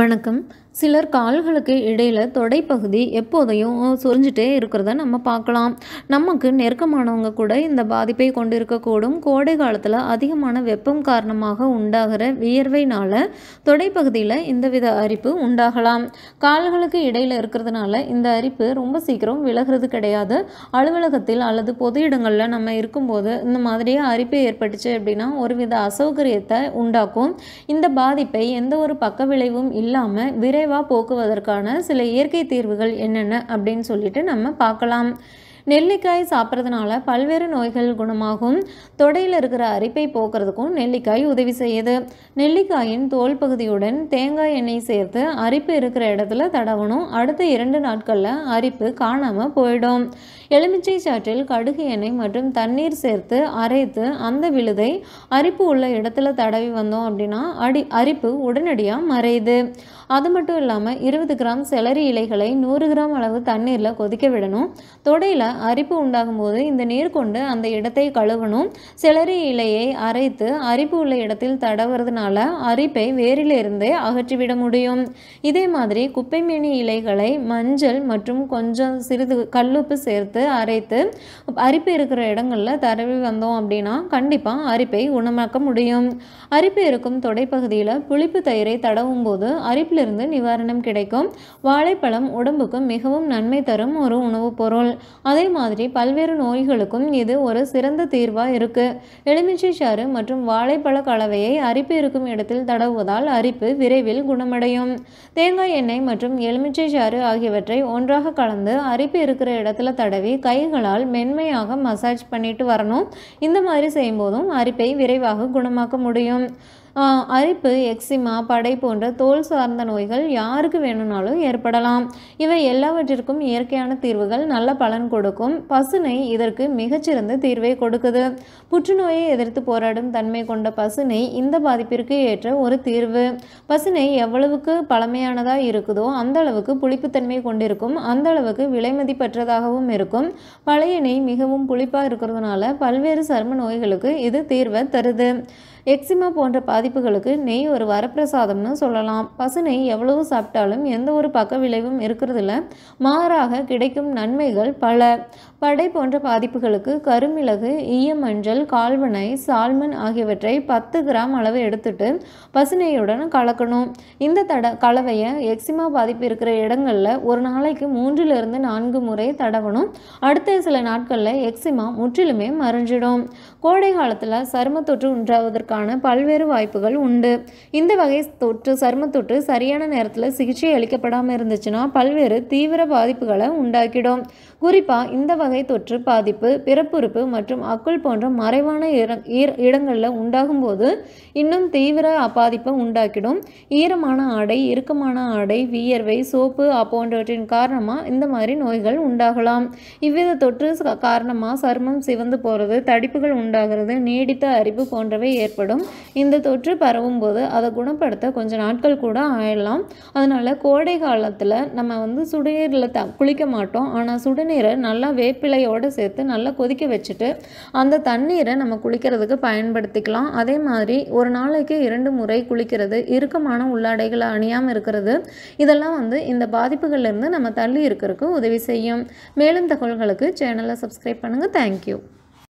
வணக்கம் சிலர் கால்களுக்கு இடையில் தொடைப்பகுதி எப்போதையும் சொரிஞ்சிட்டே இருக்கிறத நம்ம பார்க்கலாம் நமக்கு நெருக்கமானவங்க கூட இந்த பாதிப்பை கொண்டிருக்கக்கூடும் கோடை காலத்தில் அதிகமான வெப்பம் காரணமாக உண்டாகிற வியர்வைனால தொடைப்பகுதியில் இந்த வித அரிப்பு உண்டாகலாம் கால்களுக்கு இடையில் இருக்கிறதுனால இந்த அரிப்பு ரொம்ப சீக்கிரம் விலகிறது கிடையாது அலுவலகத்தில் அல்லது பொது இடங்களில் நம்ம இருக்கும்போது இந்த மாதிரியே அரிப்பு ஏற்பட்டுச்சு அப்படின்னா ஒரு வித அசௌகரியத்தை உண்டாக்கும் இந்த பாதிப்பை எந்த ஒரு பக்க விளைவும் இல்லாமல் விரை விரைவாக போக்குவதற்கான சில இயற்கை தீர்வுகள் என்னென்ன அப்படின்னு சொல்லிட்டு நம்ம பார்க்கலாம் நெல்லிக்காய் சாப்பிட்றதுனால பல்வேறு நோய்கள் குணமாகும் தொடையில் இருக்கிற அரிப்பை போக்குறதுக்கும் நெல்லிக்காய் உதவி செய்யுது நெல்லிக்காயின் தோல் பகுதியுடன் தேங்காய் எண்ணெய் சேர்த்து அரிப்பு இருக்கிற இடத்துல தடவணும் அடுத்த இரண்டு நாட்களில் அரிப்பு காணாமல் போயிடும் எலுமிச்சை சாற்றில் கடுகு எண்ணெய் மற்றும் தண்ணீர் சேர்த்து அரைத்து அந்த விழுதை அரிப்பு உள்ள இடத்துல தடவி வந்தோம் அப்படின்னா அடி அரிப்பு உடனடியாக மறையுது அது மட்டும் இல்லாமல் இருபது கிராம் செலரி இலைகளை நூறு கிராம் அளவு தண்ணீரில் கொதிக்க விடணும் தொடையில் அரிப்பு உண்டாகும் போது இந்த நீர் கொண்டு அந்த இடத்தை கழுவணும் செலரி இலையை அரைத்து அரிப்பு உள்ள இடத்தில் தடவுறதுனால அரிப்பை வேரிலிருந்தே அகற்றிவிட முடியும் இதே மாதிரி குப்பைமேனி இலைகளை மஞ்சள் மற்றும் கொஞ்சம் சிறிது கல்லுப்பு சேர்த்து வந்து அரைத்து அரிப்பு இருக்கிற இடங்களில் தடவி வந்தோம் அப்படின்னா கண்டிப்பாக அரிப்பை குணமாக்க முடியும் அரிப்பு இருக்கும் தொடைப்பகுதியில் புளிப்பு தயிரை தடவும் போது அரிப்பிலிருந்து நிவாரணம் கிடைக்கும் வாழைப்பழம் உடம்புக்கு மிகவும் நன்மை தரும் ஒரு உணவுப் பொருள் அதே மாதிரி பல்வேறு நோய்களுக்கும் இது ஒரு சிறந்த தீர்வாக இருக்குது எலுமிச்சை சாறு மற்றும் வாழைப்பழ கலவையை அரிப்பு இருக்கும் இடத்தில் தடவுவதால் அரிப்பு விரைவில் குணமடையும் தேங்காய் எண்ணெய் மற்றும் எலுமிச்சை சாறு ஆகியவற்றை ஒன்றாக கலந்து அரிப்பு இருக்கிற இடத்துல தடவி கைகளால் மென்மையாக மசாஜ் பண்ணிட்டு வரணும் இந்த மாதிரி செய்யும்போதும் அரிப்பை விரைவாக குணமாக்க முடியும் அரிப்பு எக்ஸிமா படை போன்ற தோல் சார்ந்த நோய்கள் யாருக்கு வேணும்னாலும் ஏற்படலாம் இவை எல்லாவற்றிற்கும் இயற்கையான தீர்வுகள் நல்ல பலன் கொடுக்கும் பசுனை இதற்கு மிகச்சிறந்த தீர்வை கொடுக்குது புற்றுநோயை எதிர்த்து போராடும் தன்மை கொண்ட பசுனை இந்த பாதிப்பிற்கு ஏற்ற ஒரு தீர்வு பசுனை எவ்வளவுக்கு பழமையானதாக இருக்குதோ அந்த அளவுக்கு புளிப்புத்தன்மை கொண்டிருக்கும் அந்த அளவுக்கு விலை மதிப்பற்றதாகவும் இருக்கும் பழைய நெய் மிகவும் புளிப்பாக இருக்கிறதுனால பல்வேறு சரும நோய்களுக்கு இது தீர்வை தருது எக்ஸிமா போன்ற பாதி பாதிப்புகளுக்கு நெய் ஒரு வரப்பிரசாதம்னு சொல்லலாம் பசு நெய் எவ்வளவு சாப்பிட்டாலும் எந்த ஒரு பக்க விளைவும் இருக்கிறதில்ல மாறாக கிடைக்கும் நன்மைகள் பல படை போன்ற பாதிப்புகளுக்கு கருமிளகு ஈயமஞ்சள் கால்வனை சால்மன் ஆகியவற்றை பத்து கிராம் அளவு எடுத்துட்டு பசுநெய்யுடன் கலக்கணும் இந்த தட கலவையை எக்ஸிமா பாதிப்பு இருக்கிற இடங்களில் ஒரு நாளைக்கு மூன்றிலிருந்து நான்கு முறை தடவணும் அடுத்த சில நாட்களில் எக்ஸிமா முற்றிலுமே மறைஞ்சிடும் கோடை காலத்தில் சருமத்தொற்று உண்டாவதற்கான பல்வேறு வாய்ப்பு வாய்ப்புகள் உண்டு இந்த வகை தொற்று சரும தொற்று சரியான நேரத்தில் சிகிச்சை அளிக்கப்படாமல் இருந்துச்சுன்னா பல்வேறு தீவிர பாதிப்புகளை உண்டாக்கிடும் குறிப்பாக இந்த வகை தொற்று பாதிப்பு பிறப்புறுப்பு மற்றும் அக்குள் போன்ற மறைவான இடங்களில் உண்டாகும் போது இன்னும் தீவிர பாதிப்பை உண்டாக்கிடும் ஈரமான ஆடை இறுக்கமான ஆடை வியர்வை சோப்பு போன்றவற்றின் காரணமாக இந்த மாதிரி நோய்கள் உண்டாகலாம் இவ்வித தொற்று காரணமாக சருமம் சிவந்து போகிறது தடிப்புகள் உண்டாகிறது நீடித்த அரிப்பு போன்றவை ஏற்படும் இந்த தொற்று தொற்று போது அதை குணப்படுத்த கொஞ்சம் நாட்கள் கூட ஆயிடலாம் அதனால் கோடை காலத்தில் நம்ம வந்து சுடுநீரில் த குளிக்க மாட்டோம் ஆனால் சுடுநீரை நல்லா வேப்பிலையோடு சேர்த்து நல்லா கொதிக்க வச்சுட்டு அந்த தண்ணீரை நம்ம குளிக்கிறதுக்கு பயன்படுத்திக்கலாம் அதே மாதிரி ஒரு நாளைக்கு இரண்டு முறை குளிக்கிறது இறுக்கமான உள்ளாடைகளை அணியாமல் இருக்கிறது இதெல்லாம் வந்து இந்த பாதிப்புகள்லேருந்து நம்ம தள்ளி இருக்கிறதுக்கு உதவி செய்யும் மேலும் தகவல்களுக்கு சேனலை சப்ஸ்கிரைப் பண்ணுங்கள் தேங்க்யூ